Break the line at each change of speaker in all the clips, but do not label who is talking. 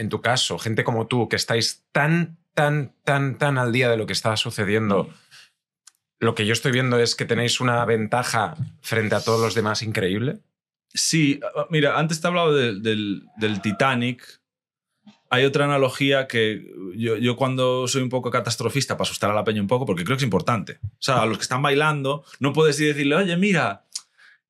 en tu caso, gente como tú, que estáis tan, tan, tan, tan al día de lo que está sucediendo, mm. lo que yo estoy viendo es que tenéis una ventaja frente a todos los demás increíble. Sí, mira, antes te he hablado del, del, Titanic.
Hay otra analogía que yo, yo, cuando soy un poco catastrofista, para asustar a la peña un poco, porque creo que es importante. O sea, a los que están bailando, no puedes ir decirle, oye, mira,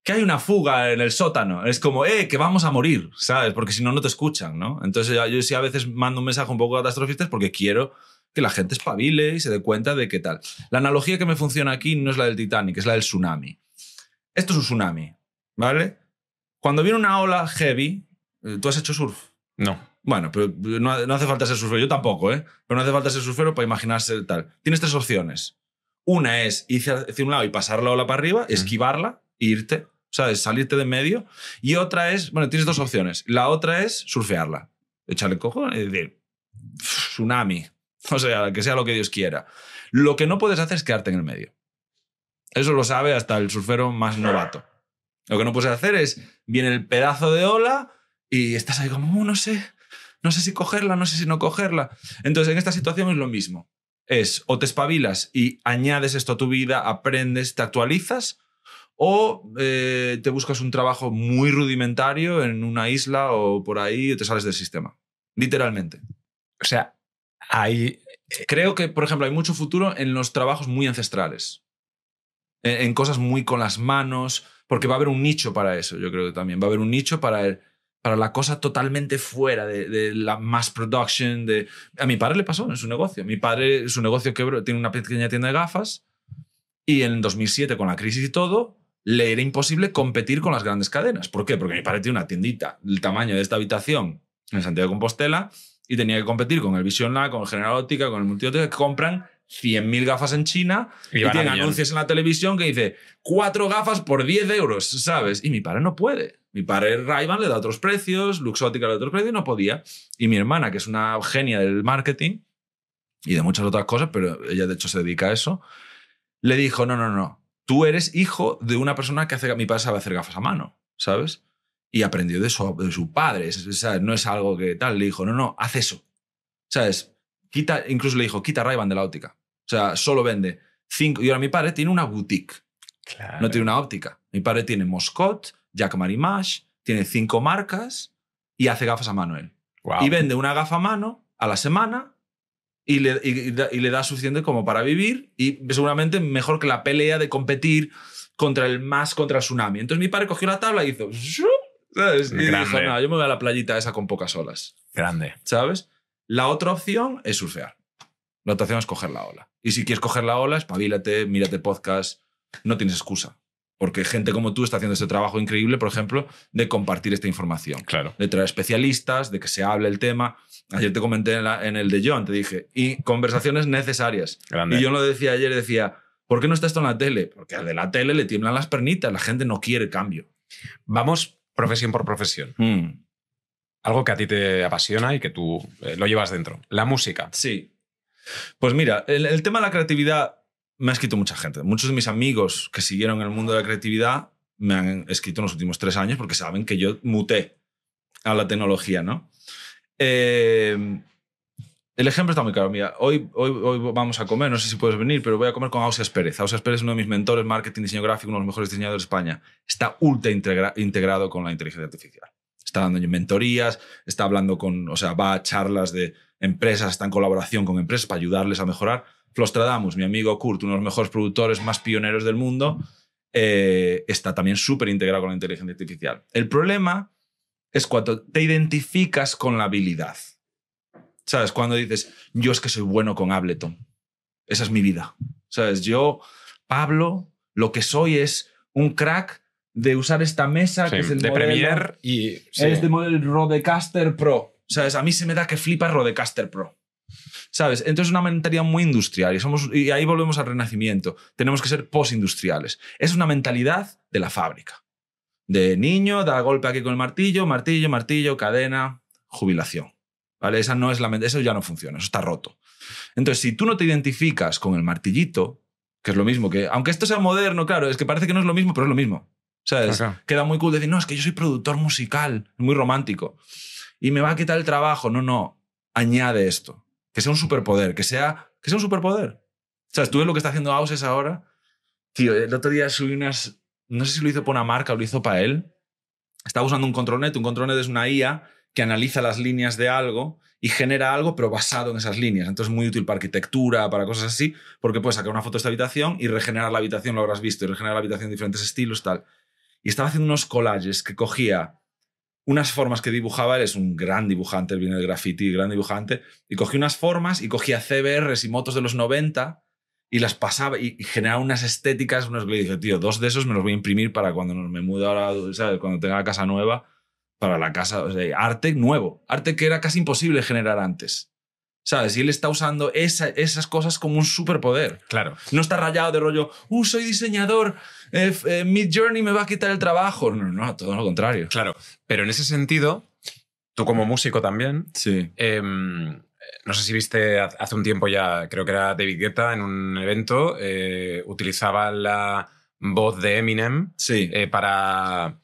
que hay una fuga en el sótano. Es como, eh, que vamos a morir, ¿sabes? Porque si no, no te escuchan, ¿no? Entonces yo sí a veces mando un mensaje un poco catastrofista porque quiero que la gente espabile y se dé cuenta de qué tal. La analogía que me funciona aquí no es la del Titanic, es la del tsunami. Esto es un tsunami, ¿vale? Cuando viene una ola heavy, eh, ¿tú has hecho surf? No. Bueno, pero no, no hace falta ser surfero, yo tampoco, ¿eh? Pero no hace falta ser surfero para imaginarse tal. Tienes tres opciones. Una es ir hacia un lado y pasar la ola para arriba, esquivarla, irte, ¿sabes? Salirte de medio. Y otra es, bueno, tienes dos opciones. La otra es surfearla, echarle cojo de tsunami, o sea, que sea lo que Dios quiera. Lo que no puedes hacer es quedarte en el medio. Eso lo sabe hasta el surfero más novato. Lo que no puedes hacer es, viene el pedazo de ola y estás ahí como, uh, no sé, no sé si cogerla, no sé si no cogerla. Entonces, en esta situación es lo mismo. Es o te espabilas y añades esto a tu vida, aprendes, te actualizas, o eh, te buscas un trabajo muy rudimentario en una isla o por ahí y te sales del sistema. Literalmente. O sea, hay. Eh, creo que, por ejemplo, hay mucho futuro en los trabajos muy ancestrales. En, cosas muy con las manos. Porque va a haber un nicho para eso, yo creo que también. Va a haber un nicho para el para la cosa totalmente fuera de, la mass production. De... A mi padre le pasó en su negocio. Mi padre, su negocio quebró, tiene una pequeña tienda de gafas y en 2007, con la crisis y todo, le era imposible competir con las grandes cadenas. ¿Por qué? Porque mi padre tiene una tiendita del tamaño de esta habitación en Santiago de Compostela y tenía que competir con el Vision Lab, con General Óptica, con el Multióptica, que compran 100.000 gafas en China y, tienen anuncios en la televisión que dice cuatro gafas por 10 euros, ¿sabes? Y mi padre no puede. Mi padre Rayban le da otros precios, Luxótica le da otros precios y no podía. Y mi hermana, que es una genia del marketing y de muchas otras cosas, pero ella de hecho se dedica a eso, le dijo, no, no, no, tú eres hijo de una persona que hace, mi padre sabe hacer gafas a mano, ¿sabes? Y aprendió de su, de su padre, No es algo que tal, le dijo, no, no, haz eso, ¿sabes? Quita, incluso le dijo, quita ray de la óptica. O sea, solo vende cinco. Y ahora mi padre tiene una boutique. No tiene una óptica. Mi padre tiene Moscot, Jack Marimash, tiene cinco marcas y hace gafas a mano él. Y vende una gafa a mano a la semana y le, da suficiente como para vivir y seguramente mejor que la pelea de competir contra el más contra Tsunami. Entonces mi padre cogió la tabla y hizo... Y yo me voy a la playita esa con pocas olas. Grande. ¿Sabes? La otra opción es surfear. La otra opción es coger la ola. Y si quieres coger la ola, espabilate, mírate podcast, no tienes excusa. Porque gente como tú está haciendo este trabajo increíble, por ejemplo, de compartir esta información. Claro. De traer especialistas, de que se hable el tema. Ayer te comenté en, el de John, te dije, y conversaciones necesarias. Y yo lo decía ayer, decía, ¿por qué no está esto en la tele? Porque al de la tele le tiemblan las pernitas, la gente no quiere cambio.
Vamos profesión por profesión. Mm. Algo que a ti te apasiona y que tú eh, lo llevas dentro. La música. Sí. Pues mira, el, tema de la creatividad
me ha escrito mucha gente. Muchos de mis amigos que siguieron el mundo de la creatividad me han escrito en los últimos tres años porque saben que yo muté a la tecnología, ¿no? Em, el ejemplo está muy claro. Mira, hoy, hoy, hoy, vamos a comer, no sé si puedes venir, pero voy a comer con Ausias Pérez. Ausias Pérez es uno de mis mentores, marketing, diseño gráfico, uno de los mejores diseñadores de España. Está ultra integrado con la inteligencia artificial. Está dando mentorías, está hablando con, o sea, va a charlas de empresas, está en colaboración con empresas para ayudarles a mejorar. Flostradamus, mi amigo Kurt, uno de los mejores productores más pioneros del mundo, eh, está también súper integrado con la inteligencia artificial. El problema es cuando te identificas con la habilidad. ¿Sabes? Cuando dices, yo es que soy bueno con Ableton. Esa es mi vida. ¿Sabes? Yo, Pablo, lo que soy es un crack de usar esta mesa, que es el de Premier y... Es de modelo Rodecaster Pro. ¿Sabes? A mí se me da que flipa Rodecaster Pro. ¿Sabes? Entonces es una mentalidad muy industrial y, somos, y ahí volvemos al renacimiento. Tenemos que ser posindustriales Es una mentalidad de la fábrica de niño, da golpe aquí con el martillo, martillo, martillo, cadena, jubilación. ¿Vale? Esa no es la eso ya no funciona, eso está roto. Entonces, si tú no te identificas con el martillito, que es lo mismo que, aunque esto sea moderno, claro, es que parece que no es lo mismo, pero es lo mismo. ¿Sabes? Queda muy cool decir, no, es que yo soy productor musical, muy romántico. Y me va a quitar el trabajo. No, no, añade esto. Que sea un superpoder, que sea, que sea un superpoder. ¿Sabes? Tú ves lo que está haciendo Auses ahora. Tío, el otro día subí unas no sé si lo hizo para una marca o lo hizo para él, estaba usando un control net. Un net es una IA que analiza las líneas de algo y genera algo, pero basado en esas líneas. Entonces, es muy útil para arquitectura, para cosas así, porque puedes sacar una foto de esta habitación y regenerar la habitación, lo habrás visto, y regenerar la habitación en diferentes estilos, tal. Y estaba haciendo unos collages que cogía unas formas que dibujaba, él es un gran dibujante, él viene del graffiti, gran dibujante, y cogía unas formas y cogía CBRs y motos de los 90 y las pasaba y, generaba unas estéticas, unos que dije, tío, dos de esos me los voy a imprimir para cuando me mude ahora, ¿sabes? Cuando tenga la casa nueva, para la casa, o arte nuevo, arte que era casi imposible generar antes. ¿Sabes? Y él está usando esas cosas como un superpoder. Claro. No está rayado de rollo, uh, soy diseñador, ¡Mi eh, eh, Mid Journey me va a quitar el trabajo. No,
no, todo lo contrario. Claro. Pero en ese sentido, tú como músico también, sí. Em, no sé si viste hace un tiempo ya, creo que era David Guetta en un evento, eh, utilizaba la voz de Eminem eh, para,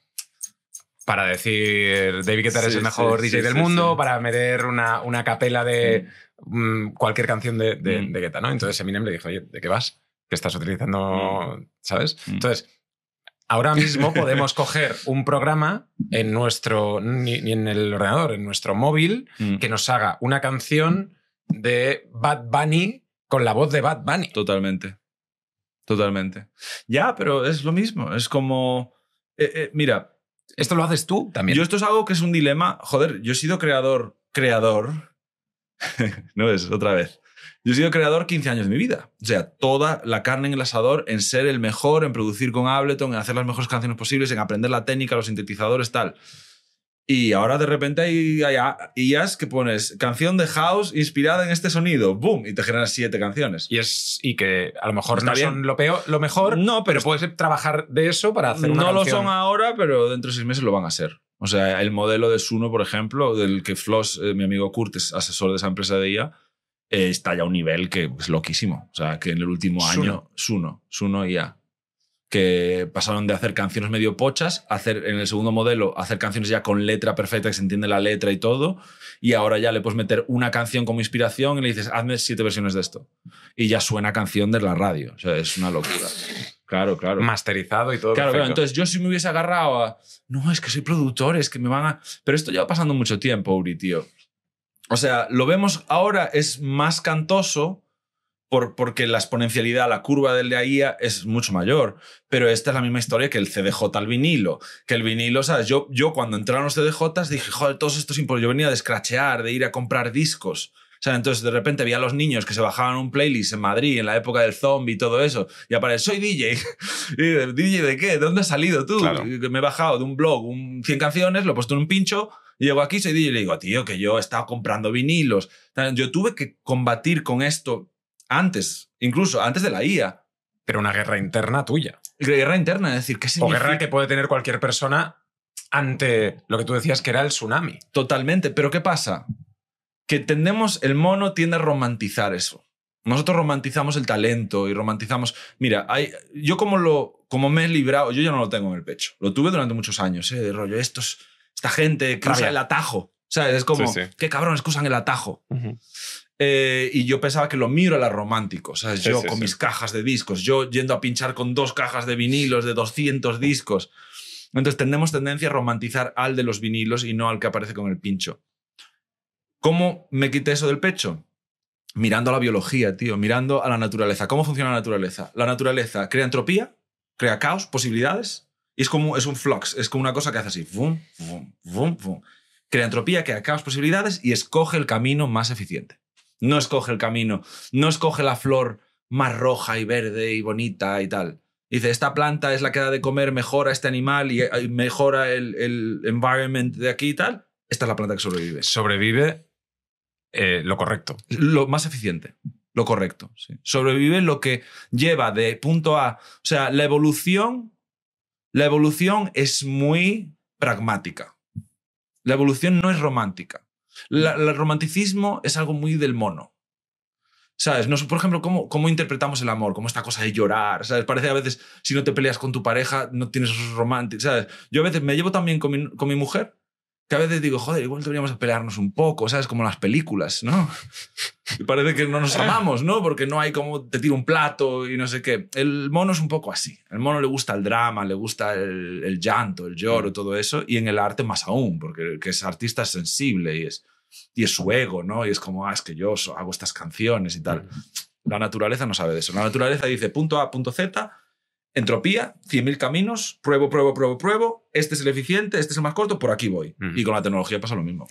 para decir David Guetta es el mejor DJ del mundo, para meter una, capela de mm, cualquier canción mm. de, Guetta, ¿no? Entonces Eminem le dijo, oye, ¿de qué vas? ¿Qué estás utilizando? Mm. ¿Sabes? Entonces, ahora mismo podemos coger un programa en nuestro, ni, en el ordenador, en nuestro móvil, mm. que nos haga una canción de Bad Bunny con la voz de Bad Bunny. Totalmente. Totalmente. Ya,
pero es lo mismo. Es como. Eh, eh, mira. Esto lo haces tú también. Yo, esto es algo que es un dilema. Joder, yo he sido creador, creador. no es, otra vez. Yo he sido creador 15 años de mi vida. O sea, toda la carne en el asador, en ser el mejor, en producir con Ableton, en hacer las mejores canciones posibles, en aprender la técnica, los sintetizadores, tal. Y ahora de repente hay, hay IAs que pones canción de house inspirada en este sonido, boom, y te generan siete canciones. Y es y que a lo
mejor no son lo peor, lo mejor. No, pero puedes trabajar de eso para hacer una No lo son
ahora, pero dentro de seis meses lo van a ser. O sea, el modelo de Suno, por ejemplo, del que Floss, eh, mi amigo Kurt, es asesor de esa empresa de IA, está ya a un nivel que es loquísimo. O sea, que en el último año, Suno, Suno y A, que pasaron de hacer canciones medio pochas, a hacer en el segundo modelo, hacer canciones ya con letra perfecta, que se entiende la letra y todo, y ahora ya le puedes meter una canción como inspiración y le dices, hazme siete versiones de esto. Y ya suena canción de la radio. O sea, es una locura. Claro, claro.
Masterizado y todo. Claro, claro. Entonces,
yo si me hubiese agarrado a. No, es que soy productor, es que me van a. Pero esto lleva pasando mucho tiempo, Uri, tío. O sea, lo vemos ahora, es más cantoso por, porque la exponencialidad, la curva del de ahí es mucho mayor. Pero esta es la misma historia que el CDJ al vinilo. Que el vinilo, ¿sabes? Yo, yo cuando entraron los CDJs dije, joder, todos estos impuestos. Yo venía de escrachear, de ir a comprar discos entonces de repente había a los niños que se bajaban un playlist en Madrid en la época del zombie y todo eso, y aparece, soy DJ. y, ¿DJ de qué? ¿De dónde has salido tú? Me he bajado de un blog un 100 canciones, lo he puesto en un pincho, y llego aquí, soy DJ y le digo, tío, que yo he estado comprando vinilos. Yo tuve que combatir con esto antes, incluso antes de la
IA. Pero una guerra interna tuya. Guerra interna, es decir, ¿qué significa? O guerra que puede tener cualquier persona ante lo que tú decías que era el tsunami. Totalmente, pero ¿qué pasa?
que tendemos, el mono tiende a romantizar eso. Nosotros romantizamos el talento y romantizamos. Mira, hay, yo como, lo, como me he librado, yo ya no lo tengo en el pecho. Lo tuve durante muchos años, ¿eh? de rollo, estos, esta gente que el atajo. ¿Sabes? Es como, qué cabrones cruzan el atajo. Eh, y yo pensaba que lo miro la romántico. O sea, yo con mis cajas de discos, yo yendo a pinchar con dos cajas de vinilos de 200 discos. Entonces tenemos tendencia a romantizar al de los vinilos y no al que aparece con el pincho. ¿Cómo me quité eso del pecho? Mirando a la biología, tío, mirando a la naturaleza. ¿Cómo funciona la naturaleza? La naturaleza crea entropía, crea caos, posibilidades, y es como es un flux, es como una cosa que hace así, boom, boom, boom, boom. Crea entropía, crea caos, posibilidades y escoge el camino más eficiente. No escoge el camino, no escoge la flor más roja y verde y bonita y tal. Dice, esta planta es la que da de comer, mejora este animal y mejora el, el environment de aquí y tal. Esta es la planta que sobrevive. Sobrevive eh, lo correcto, lo más eficiente, lo correcto. Sí. Sobrevive lo que lleva de punto A. O sea, la evolución, la evolución es muy pragmática. La evolución no es romántica. el romanticismo es algo muy del mono. ¿Sabes? no, por ejemplo, ¿cómo, ¿cómo, interpretamos el amor? Como esta cosa de llorar, ¿sabes? Parece a veces, si no te peleas con tu pareja, no tienes romántico, ¿sabes? Yo a veces me llevo también con mi, con mi mujer que a veces digo, joder, igual deberíamos pelearnos un poco, ¿sabes? Como las películas, ¿no? Y parece que no nos amamos, ¿no? Porque no hay como te tiro un plato y no sé qué. El mono es un poco así. El mono le gusta el drama, le gusta el, llanto, el lloro, mm. todo eso. Y en el arte más aún, porque que es artista es sensible y es, y es su ego, ¿no? Y es como, ah, es que yo hago estas canciones y tal. Mm. La naturaleza no sabe de eso. La naturaleza dice punto A, punto Z, Entropía, 100.000 caminos, pruebo, pruebo, pruebo, pruebo, este es el eficiente, este es el más corto, por aquí voy. Y con la tecnología pasa lo mismo.